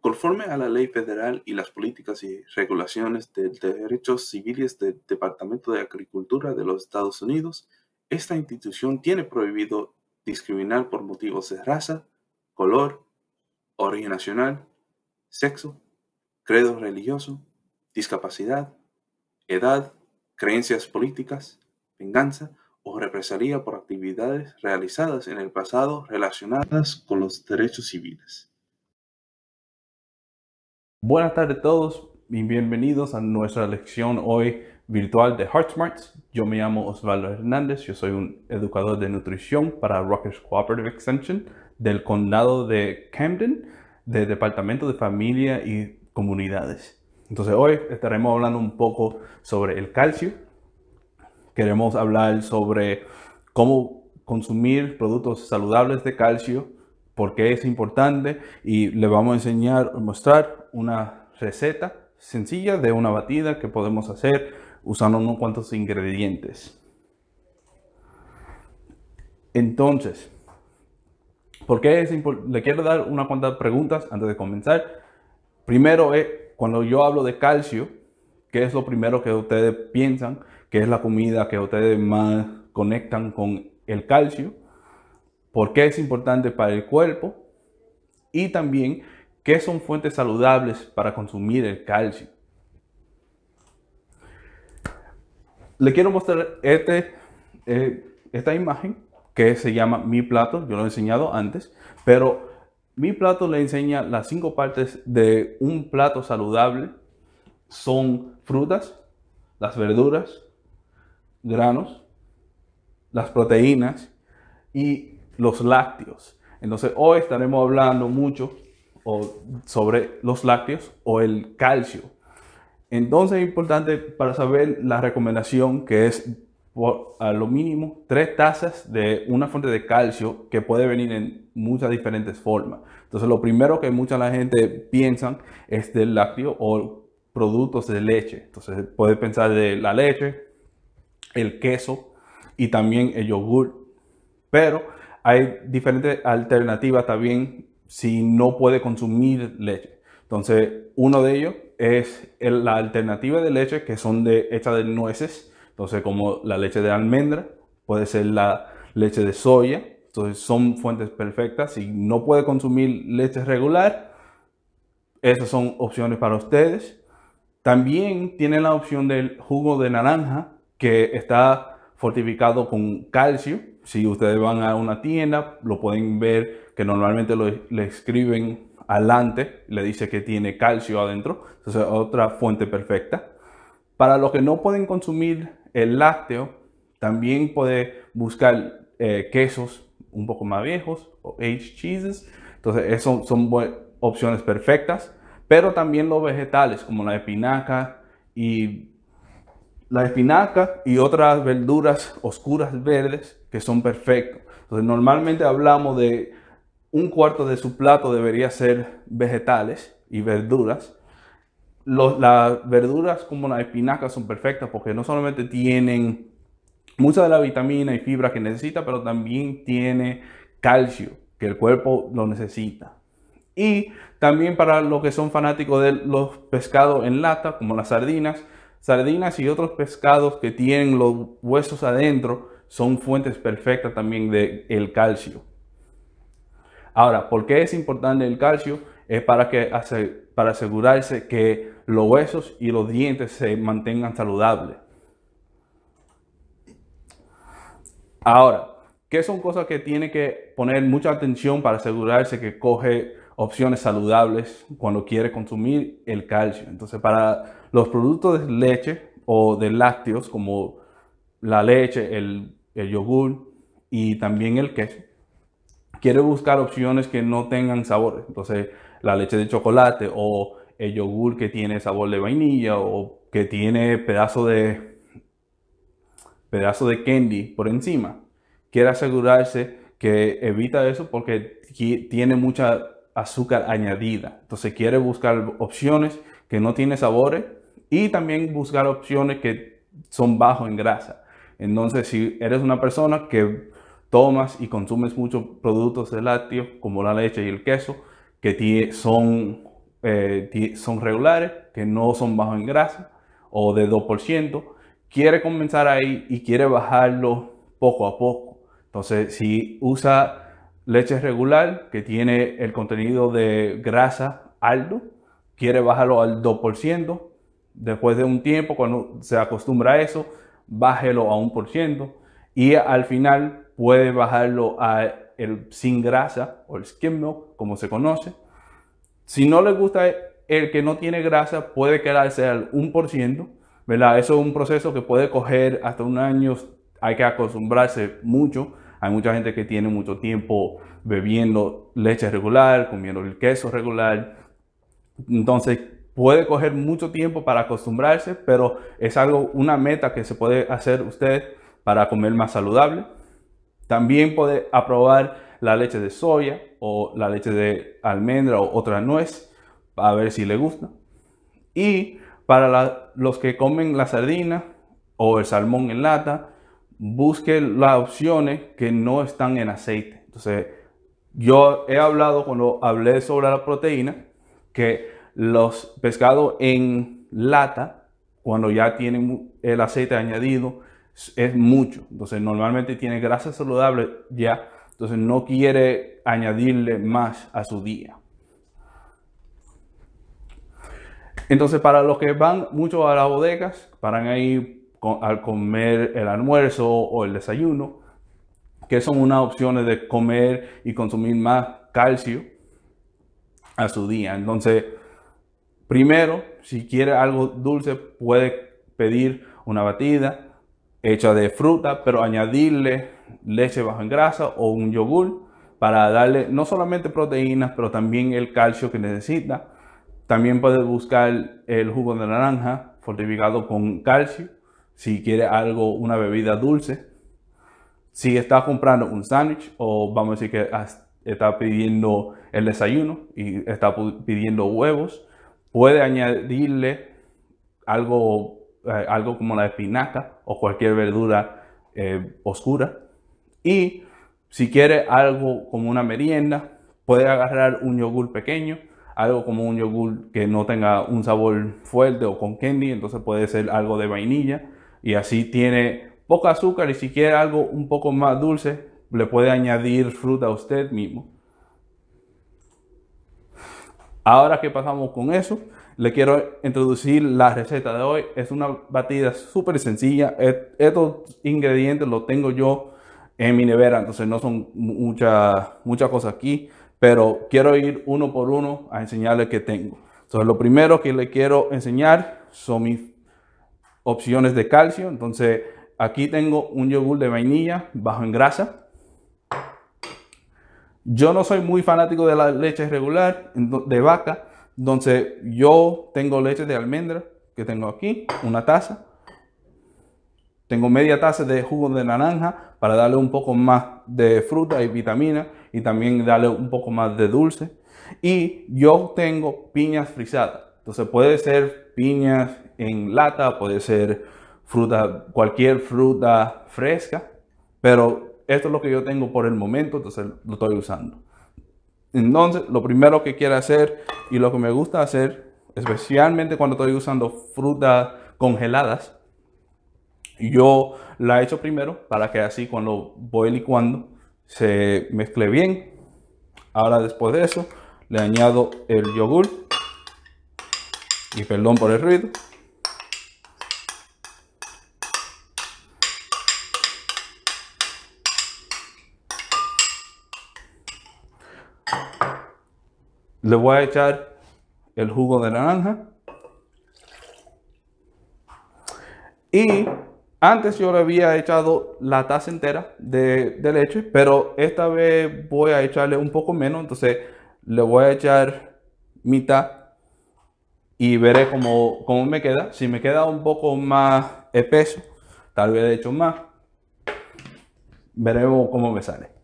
Conforme a la ley federal y las políticas y regulaciones de derechos civiles del este Departamento de Agricultura de los Estados Unidos, esta institución tiene prohibido discriminar por motivos de raza, color, origen nacional, sexo, credo religioso, discapacidad, edad, creencias políticas, venganza o represalia por actividades realizadas en el pasado relacionadas con los derechos civiles. Buenas tardes a todos y bienvenidos a nuestra lección hoy virtual de HeartSmarts. Yo me llamo Osvaldo Hernández, yo soy un educador de nutrición para Rockers Cooperative Extension del condado de Camden, del Departamento de Familia y Comunidades. Entonces hoy estaremos hablando un poco sobre el calcio. Queremos hablar sobre cómo consumir productos saludables de calcio por qué es importante y le vamos a enseñar, mostrar una receta sencilla de una batida que podemos hacer usando unos cuantos ingredientes. Entonces, ¿por qué es Le quiero dar unas cuantas preguntas antes de comenzar. Primero eh, cuando yo hablo de calcio, ¿qué es lo primero que ustedes piensan? ¿Qué es la comida que ustedes más conectan con el calcio? por qué es importante para el cuerpo y también qué son fuentes saludables para consumir el calcio. Le quiero mostrar este, eh, esta imagen que se llama Mi Plato, yo lo he enseñado antes, pero Mi Plato le enseña las cinco partes de un plato saludable. Son frutas, las verduras, granos, las proteínas y los lácteos. Entonces hoy estaremos hablando mucho sobre los lácteos o el calcio. Entonces es importante para saber la recomendación que es a lo mínimo tres tazas de una fuente de calcio que puede venir en muchas diferentes formas. Entonces lo primero que mucha la gente piensan es del lácteo o productos de leche. Entonces puede pensar de la leche, el queso y también el yogur. Pero hay diferentes alternativas también si no puede consumir leche. Entonces, uno de ellos es la alternativa de leche que son de, hechas de nueces. Entonces, como la leche de almendra, puede ser la leche de soya. Entonces, son fuentes perfectas. Si no puede consumir leche regular, esas son opciones para ustedes. También tienen la opción del jugo de naranja, que está fortificado con calcio. Si ustedes van a una tienda, lo pueden ver que normalmente le escriben adelante, le dice que tiene calcio adentro, entonces otra fuente perfecta. Para los que no pueden consumir el lácteo, también puede buscar eh, quesos un poco más viejos o aged cheeses. Entonces, eso son opciones perfectas. Pero también los vegetales como la espinaca y la espinaca y otras verduras oscuras verdes que son perfectos. Entonces, normalmente hablamos de un cuarto de su plato debería ser vegetales y verduras. las verduras como las espinacas son perfectas porque no solamente tienen mucha de la vitamina y fibra que necesita, pero también tiene calcio que el cuerpo lo necesita. Y también para los que son fanáticos de los pescados en lata, como las sardinas, sardinas y otros pescados que tienen los huesos adentro, son fuentes perfectas también del de calcio. Ahora, ¿por qué es importante el calcio? Es para, que, para asegurarse que los huesos y los dientes se mantengan saludables. Ahora, ¿qué son cosas que tiene que poner mucha atención para asegurarse que coge opciones saludables cuando quiere consumir el calcio? Entonces, para los productos de leche o de lácteos como la leche, el el yogur y también el queso. Quiere buscar opciones que no tengan sabores. Entonces, la leche de chocolate o el yogur que tiene sabor de vainilla o que tiene pedazo de pedazo de candy por encima. Quiere asegurarse que evita eso porque tiene mucha azúcar añadida. Entonces quiere buscar opciones que no tienen sabores y también buscar opciones que son bajo en grasa. Entonces, si eres una persona que tomas y consumes muchos productos de lácteos, como la leche y el queso, que son, eh, son regulares, que no son bajos en grasa o de 2%, quiere comenzar ahí y quiere bajarlo poco a poco. Entonces, si usa leche regular que tiene el contenido de grasa alto, quiere bajarlo al 2%. Después de un tiempo, cuando se acostumbra a eso, bájelo a un por ciento y al final puede bajarlo a el sin grasa o el skim milk, como se conoce. Si no le gusta el que no tiene grasa, puede quedarse al un por ciento ¿verdad? Eso es un proceso que puede coger hasta un año, hay que acostumbrarse mucho. Hay mucha gente que tiene mucho tiempo bebiendo leche regular, comiendo el queso regular. Entonces, puede coger mucho tiempo para acostumbrarse, pero es algo, una meta que se puede hacer usted para comer más saludable. También puede aprobar la leche de soya o la leche de almendra o otra nuez, para ver si le gusta. Y para los que comen la sardina o el salmón en lata, busque las opciones que no están en aceite. Entonces, yo he hablado cuando hablé sobre la proteína que los pescados en lata, cuando ya tienen el aceite añadido, es mucho. Entonces normalmente tiene grasa saludable ya, entonces no quiere añadirle más a su día. Entonces para los que van mucho a las bodegas, paran ahí al comer el almuerzo o el desayuno, que son unas opciones de comer y consumir más calcio a su día. Entonces, Primero, si quiere algo dulce, puede pedir una batida hecha de fruta, pero añadirle leche baja en grasa o un yogur para darle no solamente proteínas, pero también el calcio que necesita. También puede buscar el jugo de naranja fortificado con calcio, si quiere algo, una bebida dulce. Si está comprando un sándwich o vamos a decir que está pidiendo el desayuno y está pidiendo huevos, Puede añadirle algo, eh, algo como la espinaca o cualquier verdura eh, oscura. Y si quiere algo como una merienda, puede agarrar un yogur pequeño, algo como un yogur que no tenga un sabor fuerte o con candy, entonces puede ser algo de vainilla. Y así tiene poco azúcar y si quiere algo un poco más dulce, le puede añadir fruta a usted mismo. Ahora que pasamos con eso, le quiero introducir la receta de hoy. Es una batida súper sencilla. Estos ingredientes los tengo yo en mi nevera, entonces no son muchas cosas aquí, pero quiero ir uno por uno a enseñarles que tengo. Entonces lo primero que le quiero enseñar son mis opciones de calcio. Entonces aquí tengo un yogur de vainilla bajo en grasa. Yo no soy muy fanático de la leche regular, de vaca. Entonces yo tengo leche de almendra, que tengo aquí, una taza. Tengo media taza de jugo de naranja para darle un poco más de fruta y vitamina y también darle un poco más de dulce. Y yo tengo piñas frisadas. Entonces puede ser piñas en lata, puede ser fruta, cualquier fruta fresca, pero esto es lo que yo tengo por el momento, entonces lo estoy usando. Entonces, lo primero que quiero hacer y lo que me gusta hacer, especialmente cuando estoy usando frutas congeladas, yo la echo primero para que así cuando voy licuando se mezcle bien. Ahora después de eso, le añado el yogur. Y perdón por el ruido. Le voy a echar el jugo de naranja. Y antes yo le había echado la taza entera de, leche, pero esta vez voy a echarle un poco menos. Entonces le voy a echar mitad y veré cómo, cómo me queda. Si me queda un poco más espeso, tal vez he hecho más. Veremos cómo me sale.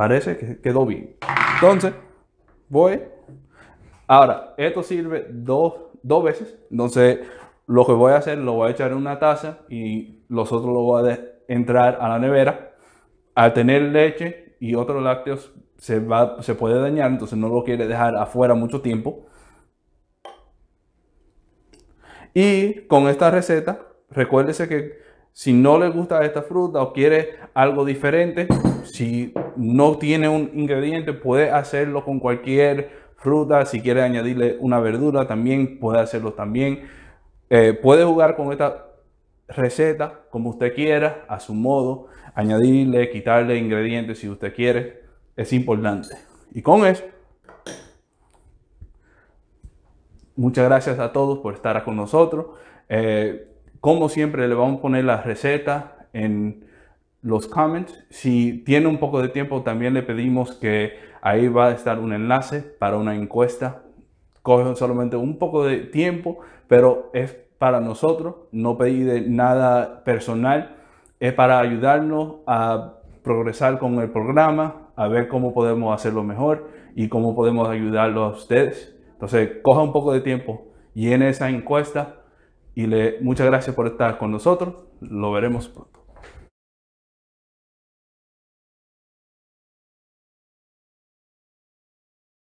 Parece que quedó bien. Entonces, voy. Ahora, esto sirve dos, veces. Entonces, lo que voy a hacer, lo voy a echar en una taza y los otros lo voy a entrar a la nevera. Al tener leche y otros lácteos se, va, se puede dañar, entonces no lo quiere dejar afuera mucho tiempo. Y con esta receta, recuérdese que si no le gusta esta fruta o quiere algo diferente, si no tiene un ingrediente, puede hacerlo con cualquier fruta, si quiere añadirle una verdura también, puede hacerlo también. Eh, puede jugar con esta receta como usted quiera, a su modo, añadirle, quitarle ingredientes si usted quiere, es importante. Y con eso, muchas gracias a todos por estar con nosotros. Eh, como siempre, le vamos a poner la receta en los comments. Si tiene un poco de tiempo, también le pedimos que ahí va a estar un enlace para una encuesta. Coge solamente un poco de tiempo, pero es para nosotros, no pedir nada personal, es para ayudarnos a progresar con el programa, a ver cómo podemos hacerlo mejor y cómo podemos ayudarlo a ustedes. Entonces, coja un poco de tiempo, en esa encuesta y muchas gracias por estar con nosotros. Lo veremos pronto.